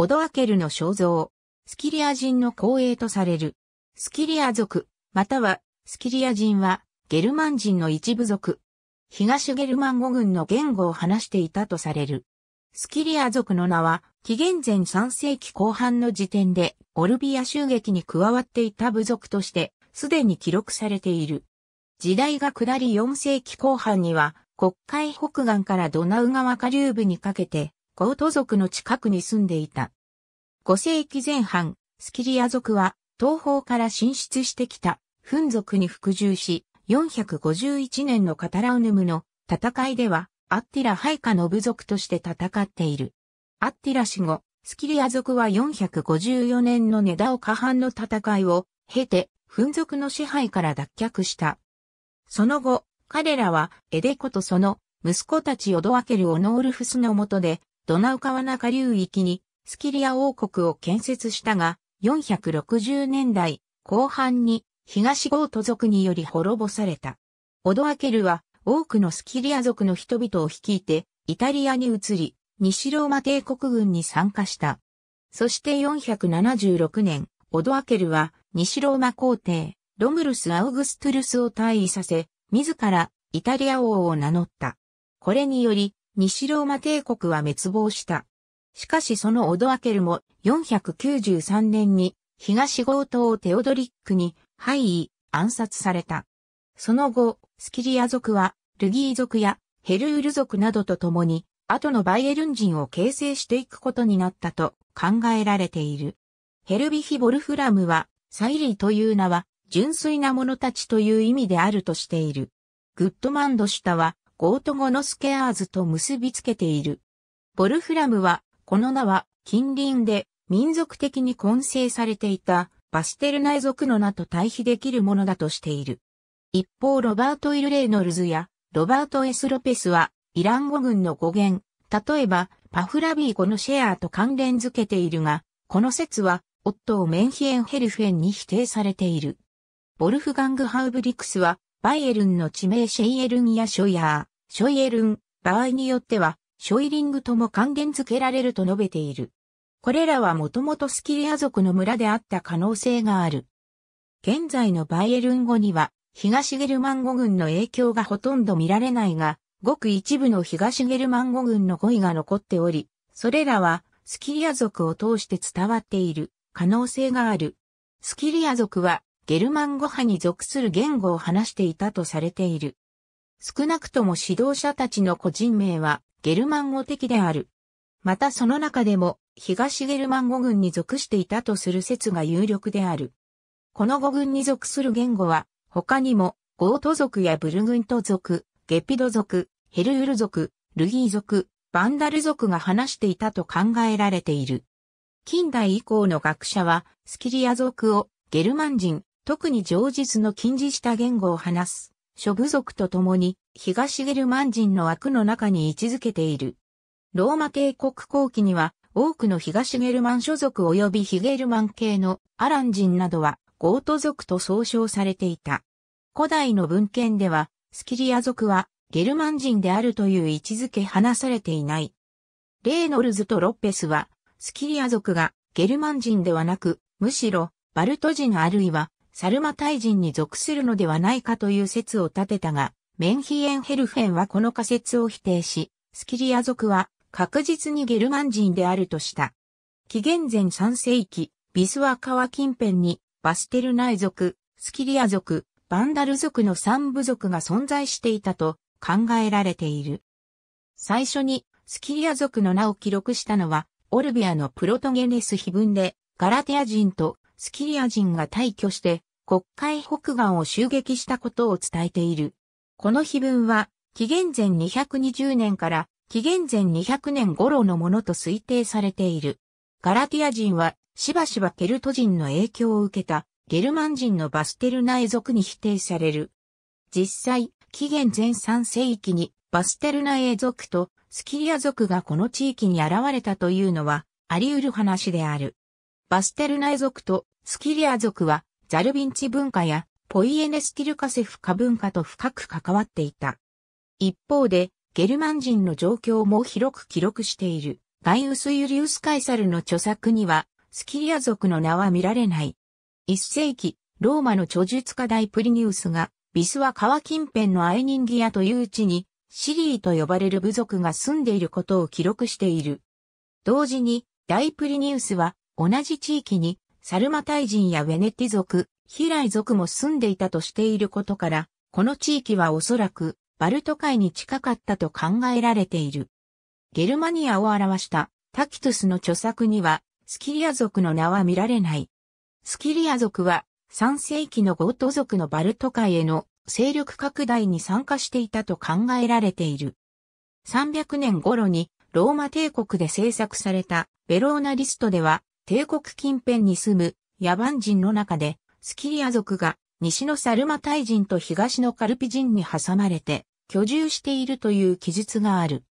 オドアケルの肖像、スキリア人の後栄とされる。スキリア族、または、スキリア人は、ゲルマン人の一部族。東ゲルマン語群の言語を話していたとされる。スキリア族の名は、紀元前3世紀後半の時点で、オルビア襲撃に加わっていた部族として、すでに記録されている。時代が下り4世紀後半には、国会北岸からドナウ川下流部にかけて、コート族の近くに住んでいた。5世紀前半、スキリア族は東方から進出してきたフン族に服従し、451年のカタラウヌムの戦いでは、アッティラ配下の部族として戦っている。アッティラ死後、スキリア族は454年のネダオカンの戦いを経て、フン族の支配から脱却した。その後、彼らはエデコとその息子たちをドアケル・オノールフスの下でドナウ川中流域にスキリア王国を建設したが、460年代後半に東ゴート族により滅ぼされた。オドアケルは多くのスキリア族の人々を率いてイタリアに移り、西ローマ帝国軍に参加した。そして476年、オドアケルは西ローマ皇帝、ロムルス・アウグストゥルスを退位させ、自らイタリア王を名乗った。これにより、西ローマ帝国は滅亡した。しかしそのオドアケルも493年に東強盗テオドリックに敗位、暗殺された。その後、スキリア族はルギー族やヘルール族などと共に後のバイエルン人を形成していくことになったと考えられている。ヘルビヒ・ボルフラムはサイリーという名は純粋な者たちという意味であるとしている。グッドマンドシュタはゴートゴノスケアーズと結びつけている。ボルフラムは、この名は近隣で民族的に混成されていたバステル内族の名と対比できるものだとしている。一方ロバート・イル・レイノルズやロバート・エス・ロペスはイラン語群の語源、例えばパフラビー語のシェアと関連づけているが、この説はオットー・メンヒエン・ヘルフェンに否定されている。ボルフガング・ハウブリクスはバイエルンの地名シェイエルンやショヤー、ショイエルン、場合によっては、ショイリングとも還元づけられると述べている。これらはもともとスキリア族の村であった可能性がある。現在のバイエルン語には、東ゲルマン語群の影響がほとんど見られないが、ごく一部の東ゲルマン語群の語彙が残っており、それらはスキリア族を通して伝わっている可能性がある。スキリア族はゲルマン語派に属する言語を話していたとされている。少なくとも指導者たちの個人名はゲルマン語的である。またその中でも東ゲルマン語群に属していたとする説が有力である。この語群に属する言語は他にもゴート族やブルグント族、ゲピド族、ヘルウル族、ルギー族、バンダル族が話していたと考えられている。近代以降の学者はスキリア族をゲルマン人、特に上日の禁じした言語を話す諸部族と共に東ゲルマン人の枠の中に位置づけている。ローマ帝国後期には多くの東ゲルマン諸族及びヒゲルマン系のアラン人などはゴート族と総称されていた。古代の文献ではスキリア族はゲルマン人であるという位置づけ話されていない。レーノルズとロッペスはスキリア族がゲルマン人ではなく、むしろバルト人あるいはサルマ大人に属するのではないかという説を立てたが、メンヒエンヘルフェンはこの仮説を否定し、スキリア族は確実にゲルマン人であるとした。紀元前3世紀、ビスワ川近辺にバステルナイ族、スキリア族、バンダル族の三部族が存在していたと考えられている。最初にスキリア族の名を記録したのは、オルビアのプロトゲネス碑文で、ガラテア人とスキリア人が退去して国会北岸を襲撃したことを伝えている。この碑文は、紀元前220年から紀元前200年頃のものと推定されている。ガラティア人は、しばしばケルト人の影響を受けた、ゲルマン人のバステルナエ族に否定される。実際、紀元前3世紀にバステルナエ族とスキリア族がこの地域に現れたというのはあり得る話である。バステルナエ族とスキリア族はザルビンチ文化やポイエネスティルカセフカ文化と深く関わっていた。一方で、ゲルマン人の状況も広く記録している、ガイウス・ユリウス・カイサルの著作には、スキリア族の名は見られない。一世紀、ローマの著述家大プリニウスが、ビスは川近辺のアイニンギアといううちに、シリーと呼ばれる部族が住んでいることを記録している。同時に、大プリニウスは、同じ地域に、サルマタイ人やウェネティ族、ヒライ族も住んでいたとしていることから、この地域はおそらくバルト海に近かったと考えられている。ゲルマニアを表したタキトゥスの著作にはスキリア族の名は見られない。スキリア族は3世紀のゴート族のバルト海への勢力拡大に参加していたと考えられている。300年頃にローマ帝国で制作されたベローナリストでは帝国近辺に住む野蛮人の中で、スキリア族が西のサルマタイ人と東のカルピ人に挟まれて居住しているという記述がある。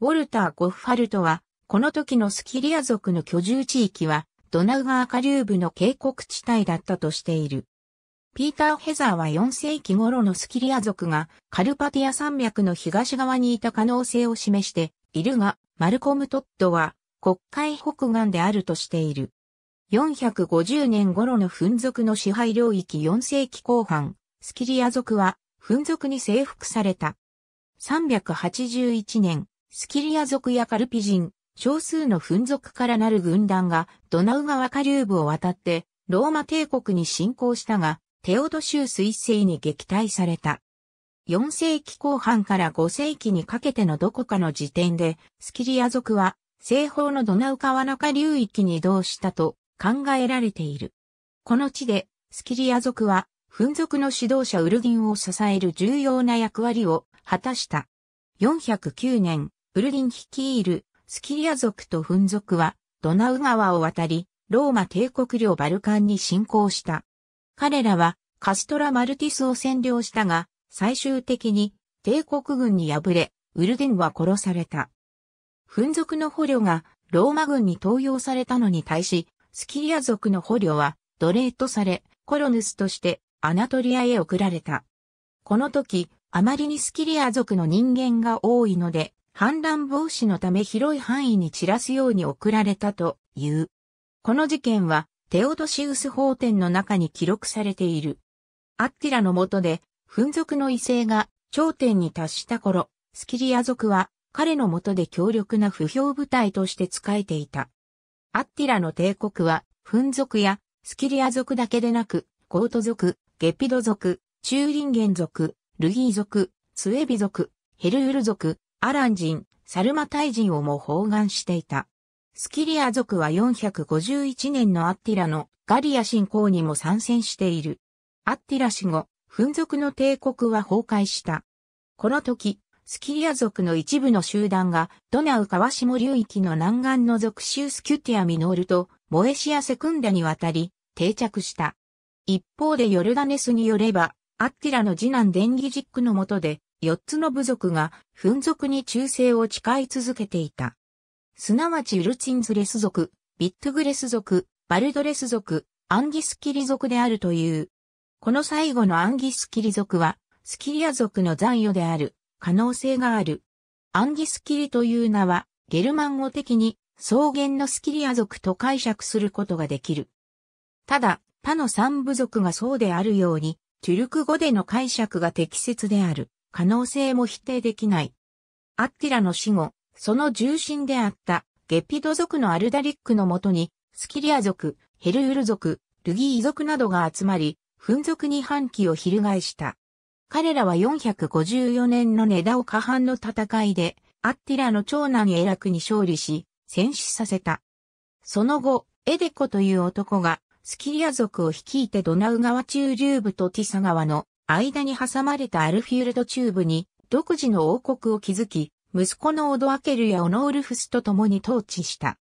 ウォルター・ゴッファルトは、この時のスキリア族の居住地域は、ドナウ川下流部の渓谷地帯だったとしている。ピーター・ヘザーは4世紀頃のスキリア族がカルパティア山脈の東側にいた可能性を示しているが、マルコム・トッドは国会北岸であるとしている。450年頃のフ族の支配領域4世紀後半、スキリア族はフ族に征服された。381年、スキリア族やカルピ人、少数のフ族からなる軍団がドナウ川下流部を渡ってローマ帝国に侵攻したが、テオドシ水ス一世に撃退された。4世紀後半から5世紀にかけてのどこかの時点で、スキリア族は西方のドナウ川中流域に移動したと考えられている。この地で、スキリア族は、フン族の指導者ウルディンを支える重要な役割を果たした。409年、ウルディン率いるスキリア族とフン族は、ドナウ川を渡り、ローマ帝国領バルカンに侵攻した。彼らは、カストラ・マルティスを占領したが、最終的に帝国軍に敗れ、ウルディンは殺された。フ族の捕虜がローマ軍に登用されたのに対し、スキリア族の捕虜は奴隷とされ、コロヌスとしてアナトリアへ送られた。この時、あまりにスキリア族の人間が多いので、反乱防止のため広い範囲に散らすように送られたという。この事件は、テオドシウス法典の中に記録されている。アッティラの下で、フ族の威勢が頂点に達した頃、スキリア族は彼の下で強力な不評部隊として仕えていた。アッティラの帝国は、フン族やスキリア族だけでなく、ゴート族、ゲピド族、チューリンゲン族、ルギー族、スウェビ族、ヘルウル族、アラン人、サルマタイ人をも包含していた。スキリア族は451年のアッティラのガリア侵攻にも参戦している。アッティラ死後、フン族の帝国は崩壊した。この時、スキリア族の一部の集団が、ドナウ川下流域の南岸の属州スキュティアミノールと、モエシアセクンダに渡り、定着した。一方でヨルダネスによれば、アッティラの次男デンギジックの下で、四つの部族が、紛族に忠誠を誓い続けていた。すなわちウルチンズレス族、ビットグレス族、バルドレス族、アンギスキリ族であるという。この最後のアンギスキリ族は、スキリア族の残余である。可能性がある。アンギスキリという名は、ゲルマン語的に草原のスキリア族と解釈することができる。ただ、他の三部族がそうであるように、トゥルク語での解釈が適切である可能性も否定できない。アッティラの死後、その重心であったゲピド族のアルダリックのもとに、スキリア族、ヘルウル族、ルギー族などが集まり、紛族に反旗を翻した。彼らは454年のネダオカ半の戦いで、アッティラの長男エラクに勝利し、戦死させた。その後、エデコという男が、スキリア族を率いてドナウ川中流部とティサ川の間に挟まれたアルフィールド中部に独自の王国を築き、息子のオドアケルやオノウルフスと共に統治した。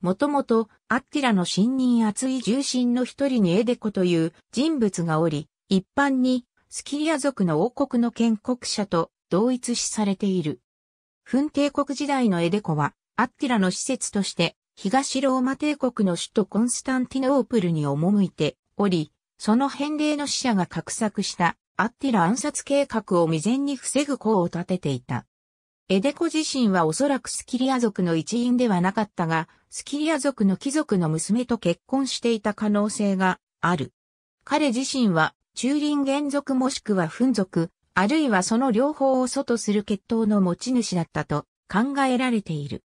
もともと、アッティラの信任厚い重臣の一人にエデコという人物がおり、一般にスキリア族の王国の建国者と同一視されている。フン帝国時代のエデコは、アッティラの施設として、東ローマ帝国の首都コンスタンティノープルに赴いており、その返礼の使者が画策したアッティラ暗殺計画を未然に防ぐ功を立てていた。エデコ自身はおそらくスキリア族の一員ではなかったが、スキリア族の貴族の娘と結婚していた可能性がある。彼自身は中輪原族もしくは粉族、あるいはその両方を祖とする血統の持ち主だったと考えられている。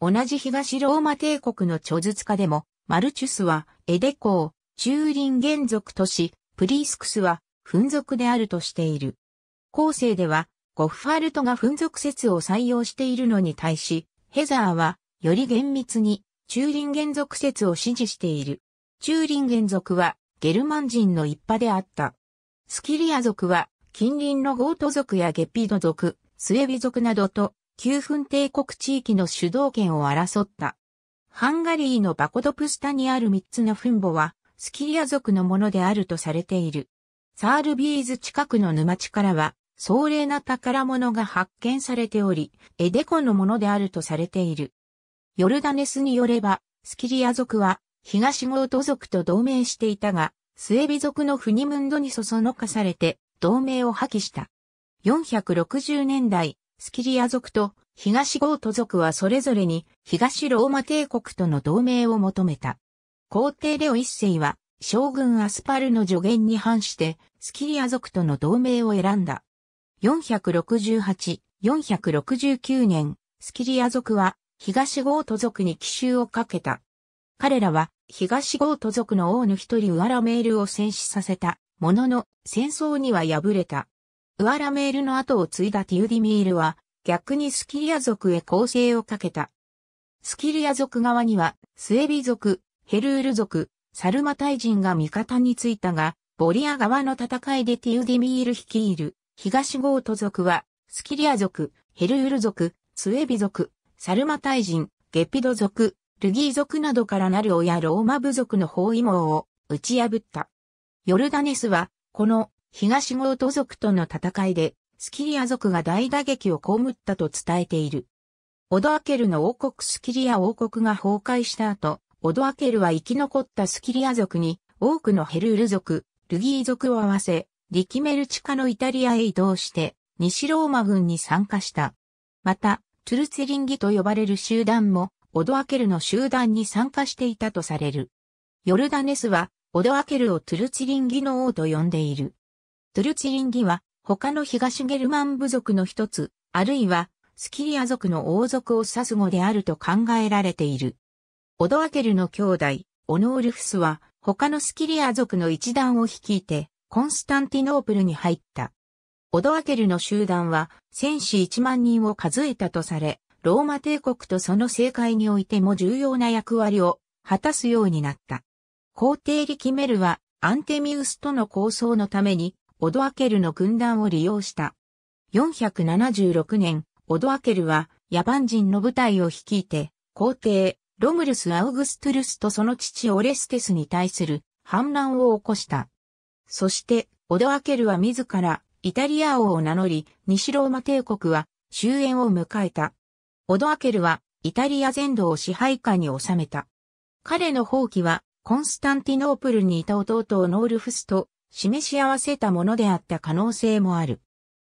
同じ東ローマ帝国の著述家でも、マルチュスはエデコを中輪原族とし、プリースクスは粉族であるとしている。後世では、ゴッファルトが粉族説を採用しているのに対し、ヘザーは、より厳密に、中輪原族説を支持している。中輪原族は、ゲルマン人の一派であった。スキリア族は近隣のゴート族やゲピド族、スエビ族などと旧墳帝国地域の主導権を争った。ハンガリーのバコドプスタにある3つの墳墓はスキリア族のものであるとされている。サールビーズ近くの沼地からは壮麗な宝物が発見されており、エデコのものであるとされている。ヨルダネスによれば、スキリア族は東豪都族と同盟していたが、スエビ族のフニムンドにそそのかされて、同盟を破棄した。460年代、スキリア族と東豪都族はそれぞれに東ローマ帝国との同盟を求めた。皇帝レオ一世は将軍アスパルの助言に反してスキリア族との同盟を選んだ。468、469年、スキリア族は東豪都族に奇襲をかけた。彼らは東ゴート族の王の一人ウアラメールを戦死させたものの戦争には敗れた。ウアラメールの後を継いだティウディミールは逆にスキリア族へ攻勢をかけた。スキリア族側にはスエビ族、ヘルール族、サルマ大人が味方についたが、ボリア側の戦いでティウディミール率いる東ゴート族はスキリア族、ヘルール族、スエビ族、サルマ大人、ゲピド族、ルギー族などからなる親ローマ部族の包囲網を打ち破った。ヨルダネスは、この東ゴート族との戦いで、スキリア族が大打撃を被ったと伝えている。オドアケルの王国スキリア王国が崩壊した後、オドアケルは生き残ったスキリア族に、多くのヘルール族、ルギー族を合わせ、リキメル地下のイタリアへ移動して、西ローマ軍に参加した。また、トゥルツェリンギと呼ばれる集団もオドアケルの集団に参加していたとされる。ヨルダネスは、オドアケルをトゥルチリンギの王と呼んでいる。トゥルチリンギは、他の東ゲルマン部族の一つ、あるいは、スキリア族の王族を指す語であると考えられている。オドアケルの兄弟、オノールフスは、他のスキリア族の一団を率いて、コンスタンティノープルに入った。オドアケルの集団は、戦士1万人を数えたとされ、ローマ帝国とその政界においても重要な役割を果たすようになった。皇帝リキメルはアンテミウスとの構想のためにオドアケルの軍団を利用した。476年、オドアケルは野蛮人の部隊を率いて、皇帝、ロムルス・アウグストゥルスとその父オレステスに対する反乱を起こした。そして、オドアケルは自らイタリア王を名乗り、西ローマ帝国は終焉を迎えた。オドアケルはイタリア全土を支配下に収めた。彼の放棄はコンスタンティノープルにいた弟をノールフスと示し合わせたものであった可能性もある。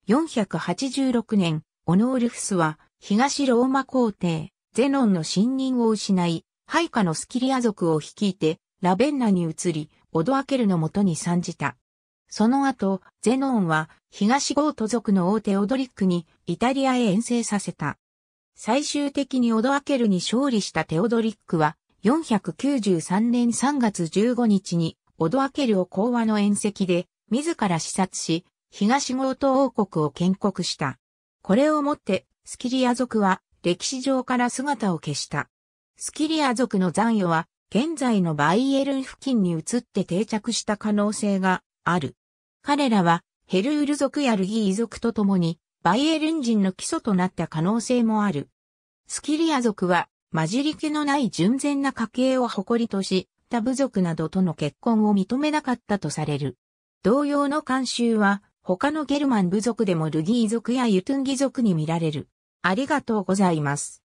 486年、オノールフスは東ローマ皇帝、ゼノンの信任を失い、配下のスキリア族を率いて、ラベンナに移り、オドアケルのもとに参じた。その後、ゼノンは、東ゴート族の大手オドリックに、イタリアへ遠征させた。最終的にオドアケルに勝利したテオドリックは、493年3月15日に、オドアケルを講和の宴席で、自ら視察し、東ゴート王国を建国した。これをもって、スキリア族は、歴史上から姿を消した。スキリア族の残余は、現在のバイエルン付近に移って定着した可能性がある。彼らは、ヘルール族やルギー族と共に、バイエルン人の基礎となった可能性もある。スキリア族は、混じり気のない純然な家系を誇りとし、他部族などとの結婚を認めなかったとされる。同様の慣習は、他のゲルマン部族でもルギー族やユトゥンギ族に見られる。ありがとうございます。